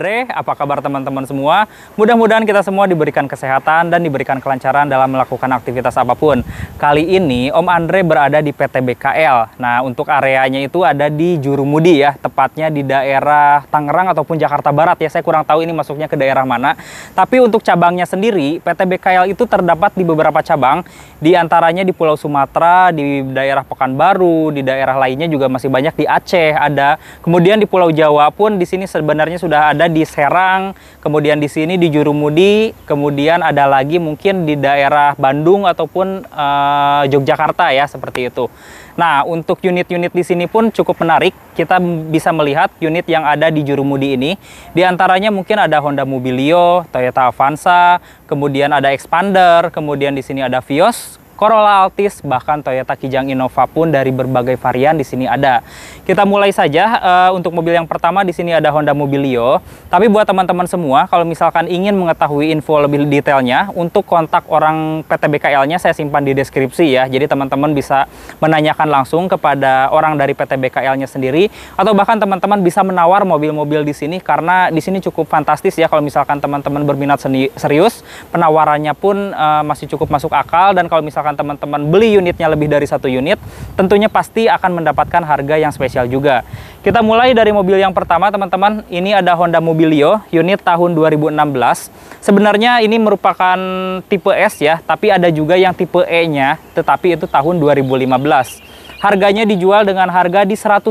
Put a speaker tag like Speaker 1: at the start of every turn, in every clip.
Speaker 1: en apa kabar teman-teman semua? Mudah-mudahan kita semua diberikan kesehatan dan diberikan kelancaran dalam melakukan aktivitas apapun. Kali ini Om Andre berada di PT BKL. Nah, untuk areanya itu ada di Jurumudi ya, tepatnya di daerah Tangerang ataupun Jakarta Barat ya. Saya kurang tahu ini masuknya ke daerah mana. Tapi untuk cabangnya sendiri, PT BKL itu terdapat di beberapa cabang, di antaranya di Pulau Sumatera, di daerah Pekanbaru, di daerah lainnya juga masih banyak di Aceh ada. Kemudian di Pulau Jawa pun di sini sebenarnya sudah ada di Serang, kemudian di sini di Jurumudi, kemudian ada lagi mungkin di daerah Bandung ataupun uh, Yogyakarta ya seperti itu. Nah, untuk unit-unit di sini pun cukup menarik. Kita bisa melihat unit yang ada di Jurumudi ini. Di antaranya mungkin ada Honda Mobilio, Toyota Avanza, kemudian ada Expander, kemudian di sini ada Vios, Corolla Altis, bahkan Toyota Kijang Innova pun dari berbagai varian di sini ada. Kita mulai saja uh, untuk mobil yang pertama di sini ada Honda Mobilio. Tapi buat teman-teman semua, kalau misalkan ingin mengetahui info lebih detailnya, untuk kontak orang PT BKL-nya saya simpan di deskripsi ya. Jadi teman-teman bisa menanyakan langsung kepada orang dari PT BKL-nya sendiri, atau bahkan teman-teman bisa menawar mobil-mobil di sini karena di sini cukup fantastis ya kalau misalkan teman-teman berminat serius, penawarannya pun uh, masih cukup masuk akal dan kalau misalkan misalkan teman-teman beli unitnya lebih dari satu unit, tentunya pasti akan mendapatkan harga yang spesial juga. Kita mulai dari mobil yang pertama, teman-teman. Ini ada Honda Mobilio, unit tahun 2016. Sebenarnya ini merupakan tipe S ya, tapi ada juga yang tipe E-nya, tetapi itu tahun 2015. Harganya dijual dengan harga di 115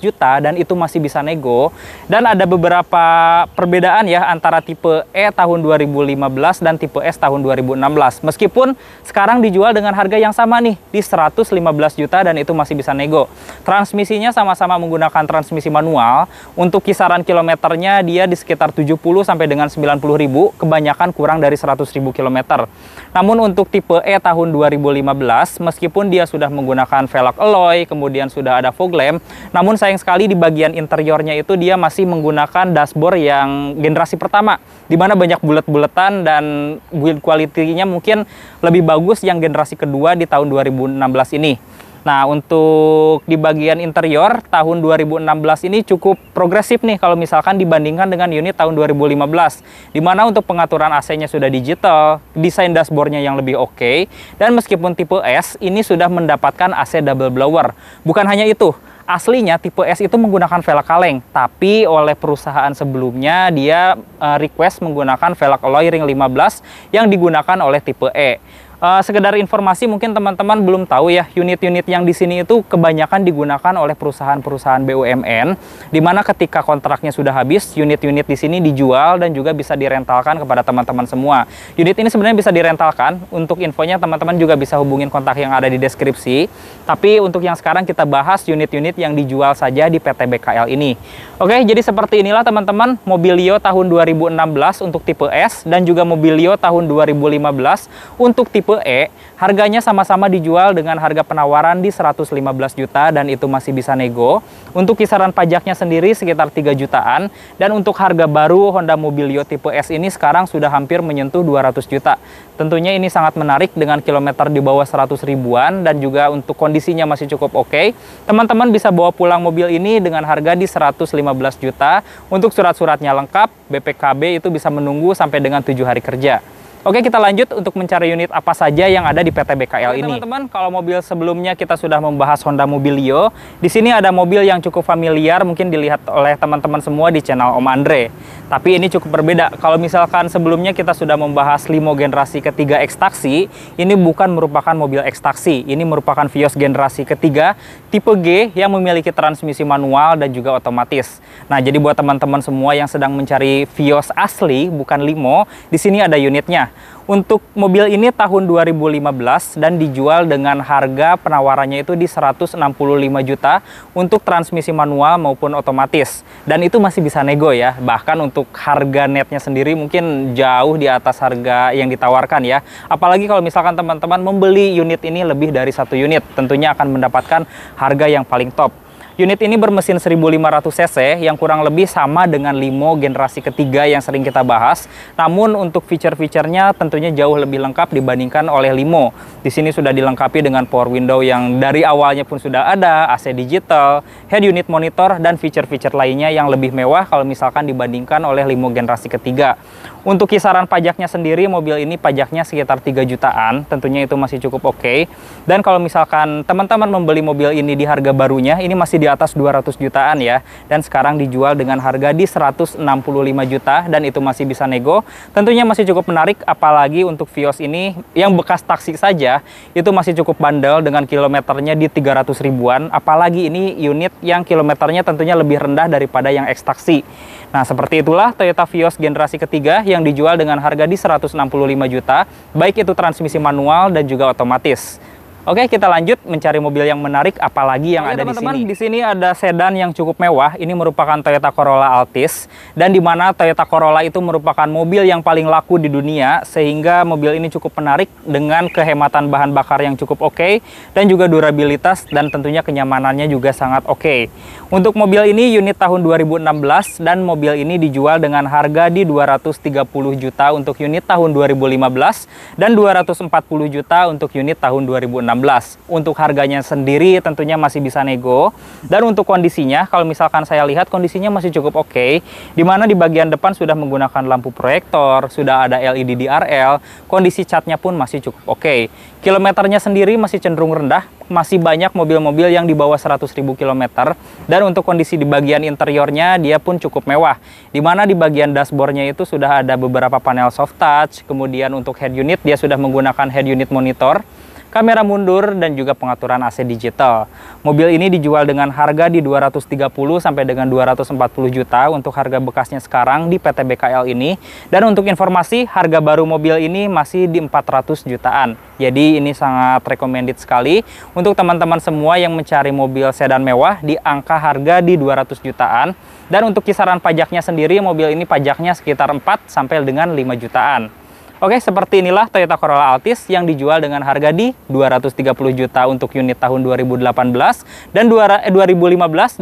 Speaker 1: juta dan itu masih bisa nego. Dan ada beberapa perbedaan ya antara tipe E tahun 2015 dan tipe S tahun 2016. Meskipun sekarang dijual dengan harga yang sama nih di 115 juta dan itu masih bisa nego. Transmisinya sama-sama menggunakan transmisi manual. Untuk kisaran kilometernya dia di sekitar 70 sampai dengan 90 ribu, kebanyakan kurang dari 100 ribu kilometer. Namun untuk tipe E tahun 2015, meskipun dia sudah menggunakan velg alloy, kemudian sudah ada fog lamp. Namun sayang sekali di bagian interiornya itu dia masih menggunakan dashboard yang generasi pertama, di mana banyak bulat-bulatan dan build quality-nya mungkin lebih bagus yang generasi kedua di tahun 2016 ini. Nah, untuk di bagian interior tahun 2016 ini cukup progresif nih kalau misalkan dibandingkan dengan unit tahun 2015. mana untuk pengaturan AC-nya sudah digital, desain dashboardnya yang lebih oke, okay, dan meskipun tipe S ini sudah mendapatkan AC double blower. Bukan hanya itu, aslinya tipe S itu menggunakan velg kaleng, tapi oleh perusahaan sebelumnya dia eh, request menggunakan velg alloy ring 15 yang digunakan oleh tipe E. Uh, sekedar informasi mungkin teman-teman belum tahu ya unit-unit yang di sini itu kebanyakan digunakan oleh perusahaan-perusahaan BUMN di mana ketika kontraknya sudah habis unit-unit di sini dijual dan juga bisa direntalkan kepada teman-teman semua. Unit ini sebenarnya bisa direntalkan. Untuk infonya teman-teman juga bisa hubungin kontak yang ada di deskripsi. Tapi untuk yang sekarang kita bahas unit-unit yang dijual saja di PT BKL ini. Oke, jadi seperti inilah teman-teman Mobilio tahun 2016 untuk tipe S dan juga Mobilio tahun 2015 untuk tipe tipe E, harganya sama-sama dijual dengan harga penawaran di 115 juta dan itu masih bisa nego. Untuk kisaran pajaknya sendiri sekitar 3 jutaan dan untuk harga baru Honda Mobilio tipe S ini sekarang sudah hampir menyentuh 200 juta. Tentunya ini sangat menarik dengan kilometer di bawah 100 ribuan dan juga untuk kondisinya masih cukup oke. Okay. Teman-teman bisa bawa pulang mobil ini dengan harga di 115 juta. Untuk surat-suratnya lengkap, BPKB itu bisa menunggu sampai dengan 7 hari kerja. Oke, kita lanjut untuk mencari unit apa saja yang ada di PT BKL Oke, ini. Teman-teman, kalau mobil sebelumnya kita sudah membahas Honda Mobilio, di sini ada mobil yang cukup familiar mungkin dilihat oleh teman-teman semua di channel Om Andre. Tapi ini cukup berbeda. Kalau misalkan sebelumnya kita sudah membahas Limo generasi ketiga X-Taxi, ini bukan merupakan mobil X-Taxi. Ini merupakan Vios generasi ketiga tipe G yang memiliki transmisi manual dan juga otomatis. Nah, jadi buat teman-teman semua yang sedang mencari Vios asli, bukan Limo, di sini ada unitnya. Untuk mobil ini tahun 2015 dan dijual dengan harga penawarannya itu di 165 juta untuk transmisi manual maupun otomatis. Dan itu masih bisa nego ya. Bahkan untuk harga netnya sendiri mungkin jauh di atas harga yang ditawarkan ya. Apalagi kalau misalkan teman-teman membeli unit ini lebih dari satu unit, tentunya akan mendapatkan harga yang paling top. Unit ini bermesin 1500 cc yang kurang lebih sama dengan limo generasi ketiga yang sering kita bahas. Namun untuk fitur-fiturnya tentunya jauh lebih lengkap dibandingkan oleh limo. Di sini sudah dilengkapi dengan power window yang dari awalnya pun sudah ada, AC digital, head unit monitor dan fitur-fitur lainnya yang lebih mewah kalau misalkan dibandingkan oleh limo generasi ketiga. Untuk kisaran pajaknya sendiri mobil ini pajaknya sekitar 3 jutaan, tentunya itu masih cukup oke. Okay. Dan kalau misalkan teman-teman membeli mobil ini di harga barunya, ini masih di atas 200 jutaan ya dan sekarang dijual dengan harga di 165 juta dan itu masih bisa nego tentunya masih cukup menarik apalagi untuk Vios ini yang bekas taksi saja itu masih cukup bandel dengan kilometernya di 300 ribuan apalagi ini unit yang kilometernya tentunya lebih rendah daripada yang ekstaksi nah seperti itulah Toyota Vios generasi ketiga yang dijual dengan harga di 165 juta baik itu transmisi manual dan juga otomatis Oke, kita lanjut mencari mobil yang menarik apalagi yang Oke, ada teman -teman, di sini. di sini ada sedan yang cukup mewah. Ini merupakan Toyota Corolla Altis dan di mana Toyota Corolla itu merupakan mobil yang paling laku di dunia sehingga mobil ini cukup menarik dengan kehematan bahan bakar yang cukup oke dan juga durabilitas dan tentunya kenyamanannya juga sangat oke. Untuk mobil ini unit tahun 2016 dan mobil ini dijual dengan harga di 230 juta untuk unit tahun 2015 dan 240 juta untuk unit tahun 2016. Untuk harganya sendiri tentunya masih bisa nego. Dan untuk kondisinya, kalau misalkan saya lihat kondisinya masih cukup oke. Okay, di mana di bagian depan sudah menggunakan lampu proyektor, sudah ada LED DRL, kondisi catnya pun masih cukup oke. Okay. Kilometernya sendiri masih cenderung rendah, masih banyak mobil-mobil yang di bawah 100.000 km. Dan untuk kondisi di bagian interiornya, dia pun cukup mewah. Di mana di bagian dashboardnya itu sudah ada beberapa panel soft touch, kemudian untuk head unit, dia sudah menggunakan head unit monitor kamera mundur, dan juga pengaturan AC digital. Mobil ini dijual dengan harga di 230 sampai dengan 240 juta untuk harga bekasnya sekarang di PT BKL ini. Dan untuk informasi, harga baru mobil ini masih di 400 jutaan. Jadi ini sangat recommended sekali untuk teman-teman semua yang mencari mobil sedan mewah di angka harga di 200 jutaan. Dan untuk kisaran pajaknya sendiri, mobil ini pajaknya sekitar 4 sampai dengan 5 jutaan. Oke, seperti inilah Toyota Corolla Altis yang dijual dengan harga di 230 juta untuk unit tahun 2018 dan 2015 eh,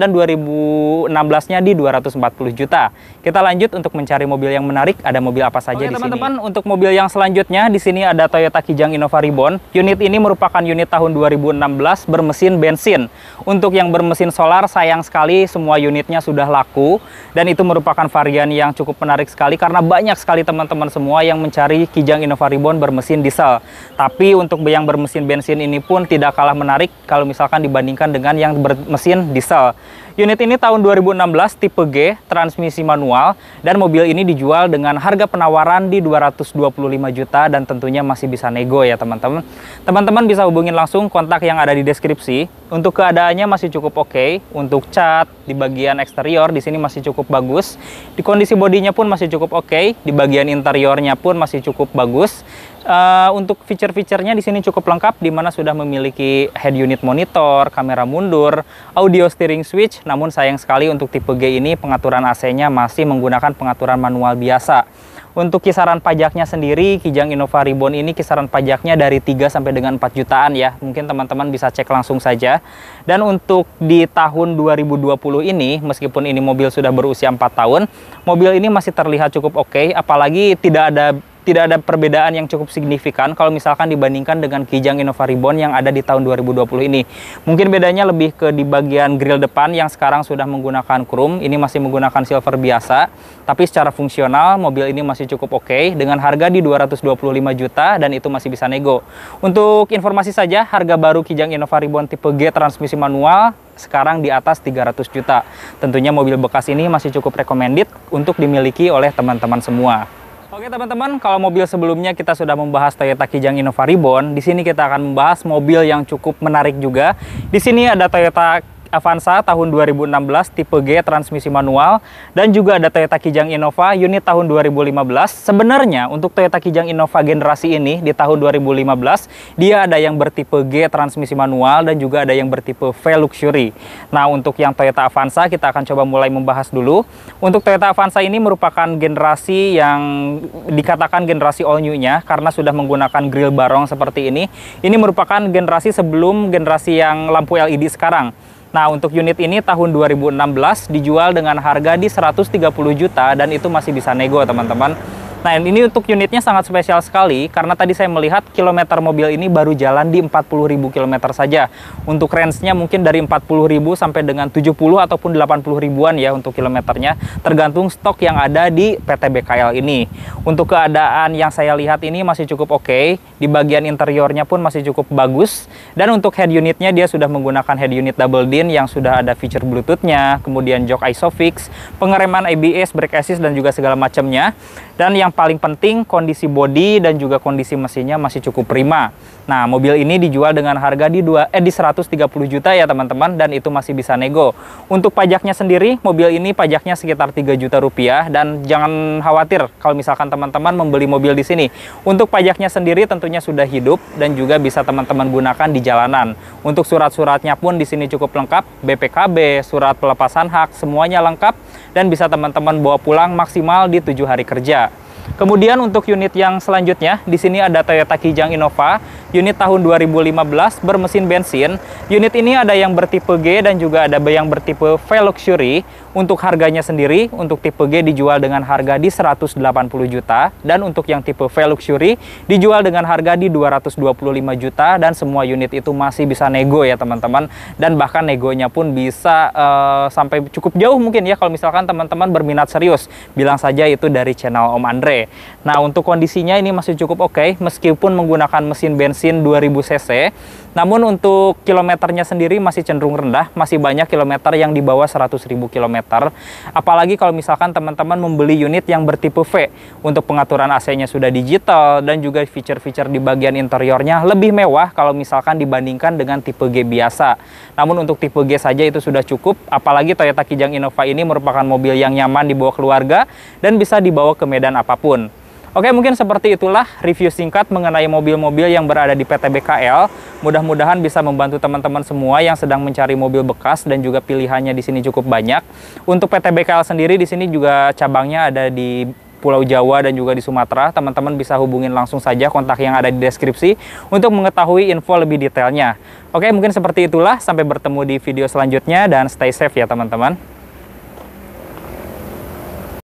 Speaker 1: dan 2016-nya di 240 juta. Kita lanjut untuk mencari mobil yang menarik. Ada mobil apa saja Oke, di teman -teman, sini? teman-teman, untuk mobil yang selanjutnya di sini ada Toyota Kijang Innova Reborn. Unit ini merupakan unit tahun 2016 bermesin bensin. Untuk yang bermesin solar, sayang sekali semua unitnya sudah laku dan itu merupakan varian yang cukup menarik sekali karena banyak sekali teman-teman semua yang mencari Kijang Innova Reborn bermesin diesel. Tapi untuk yang bermesin bensin ini pun tidak kalah menarik kalau misalkan dibandingkan dengan yang bermesin diesel. Unit ini tahun 2016 tipe G, transmisi manual, dan mobil ini dijual dengan harga penawaran di 225 juta dan tentunya masih bisa nego ya teman-teman. Teman-teman bisa hubungin langsung kontak yang ada di deskripsi. Untuk keadaannya masih cukup oke, okay. untuk cat di bagian eksterior di sini masih cukup bagus. Di kondisi bodinya pun masih cukup oke, okay. di bagian interiornya pun masih cukup bagus. Uh, untuk fitur-fiturnya di sini cukup lengkap, di mana sudah memiliki head unit monitor, kamera mundur, audio steering switch. Namun sayang sekali untuk tipe G ini pengaturan AC-nya masih menggunakan pengaturan manual biasa. Untuk kisaran pajaknya sendiri, Kijang Innova Reborn ini kisaran pajaknya dari 3 sampai dengan 4 jutaan ya. Mungkin teman-teman bisa cek langsung saja. Dan untuk di tahun 2020 ini, meskipun ini mobil sudah berusia 4 tahun, mobil ini masih terlihat cukup oke, okay, apalagi tidak ada tidak ada perbedaan yang cukup signifikan kalau misalkan dibandingkan dengan Kijang Innova Reborn yang ada di tahun 2020 ini. Mungkin bedanya lebih ke di bagian grill depan yang sekarang sudah menggunakan chrome, ini masih menggunakan silver biasa, tapi secara fungsional mobil ini masih cukup oke okay, dengan harga di 225 juta dan itu masih bisa nego. Untuk informasi saja, harga baru Kijang Innova Reborn tipe G transmisi manual sekarang di atas 300 juta. Tentunya mobil bekas ini masih cukup recommended untuk dimiliki oleh teman-teman semua. Oke teman-teman, kalau mobil sebelumnya kita sudah membahas Toyota Kijang Innova Reborn, di sini kita akan membahas mobil yang cukup menarik juga. Di sini ada Toyota Avanza tahun 2016 tipe G transmisi manual dan juga ada Toyota Kijang Innova unit tahun 2015. Sebenarnya untuk Toyota Kijang Innova generasi ini di tahun 2015 dia ada yang bertipe G transmisi manual dan juga ada yang bertipe V Luxury. Nah, untuk yang Toyota Avanza kita akan coba mulai membahas dulu. Untuk Toyota Avanza ini merupakan generasi yang dikatakan generasi all new-nya karena sudah menggunakan grill barong seperti ini. Ini merupakan generasi sebelum generasi yang lampu LED sekarang. Nah, untuk unit ini tahun 2016 dijual dengan harga di 130 juta dan itu masih bisa nego, teman-teman. Nah, ini untuk unitnya sangat spesial sekali karena tadi saya melihat kilometer mobil ini baru jalan di 40.000 km saja. Untuk range-nya mungkin dari 40.000 sampai dengan 70 ataupun 80 ribuan ya untuk kilometernya, tergantung stok yang ada di PT BKL ini. Untuk keadaan yang saya lihat ini masih cukup oke, okay. di bagian interiornya pun masih cukup bagus dan untuk head unitnya dia sudah menggunakan head unit double din yang sudah ada feature bluetoothnya, kemudian jok isofix, pengereman ABS, brake assist dan juga segala macamnya. Dan yang yang paling penting kondisi bodi dan juga kondisi mesinnya masih cukup prima. Nah, mobil ini dijual dengan harga di dua eh di 130 juta ya teman-teman dan itu masih bisa nego. Untuk pajaknya sendiri, mobil ini pajaknya sekitar 3 juta rupiah dan jangan khawatir kalau misalkan teman-teman membeli mobil di sini. Untuk pajaknya sendiri tentunya sudah hidup dan juga bisa teman-teman gunakan di jalanan. Untuk surat-suratnya pun di sini cukup lengkap, BPKB, surat pelepasan hak, semuanya lengkap dan bisa teman-teman bawa pulang maksimal di tujuh hari kerja. Kemudian untuk unit yang selanjutnya, di sini ada Toyota Kijang Innova unit tahun 2015 bermesin bensin. Unit ini ada yang bertipe G dan juga ada yang bertipe V Luxury. Untuk harganya sendiri, untuk tipe G dijual dengan harga di 180 juta dan untuk yang tipe V Luxury dijual dengan harga di 225 juta dan semua unit itu masih bisa nego ya teman-teman dan bahkan negonya pun bisa uh, sampai cukup jauh mungkin ya kalau misalkan teman-teman berminat serius. Bilang saja itu dari channel Om Andre. Nah, untuk kondisinya ini masih cukup oke okay, meskipun menggunakan mesin bensin mesin 2000 cc. Namun untuk kilometernya sendiri masih cenderung rendah, masih banyak kilometer yang di bawah 100.000 km Apalagi kalau misalkan teman-teman membeli unit yang bertipe V untuk pengaturan AC-nya sudah digital dan juga feature-feature di bagian interiornya lebih mewah kalau misalkan dibandingkan dengan tipe G biasa. Namun untuk tipe G saja itu sudah cukup, apalagi Toyota Kijang Innova ini merupakan mobil yang nyaman dibawa keluarga dan bisa dibawa ke medan apapun. Oke, mungkin seperti itulah review singkat mengenai mobil-mobil yang berada di PT BKL. Mudah-mudahan bisa membantu teman-teman semua yang sedang mencari mobil bekas dan juga pilihannya di sini cukup banyak. Untuk PT BKL sendiri di sini juga cabangnya ada di Pulau Jawa dan juga di Sumatera, teman-teman bisa hubungin langsung saja kontak yang ada di deskripsi untuk mengetahui info lebih detailnya. Oke, mungkin seperti itulah. Sampai bertemu di video selanjutnya dan stay safe ya teman-teman.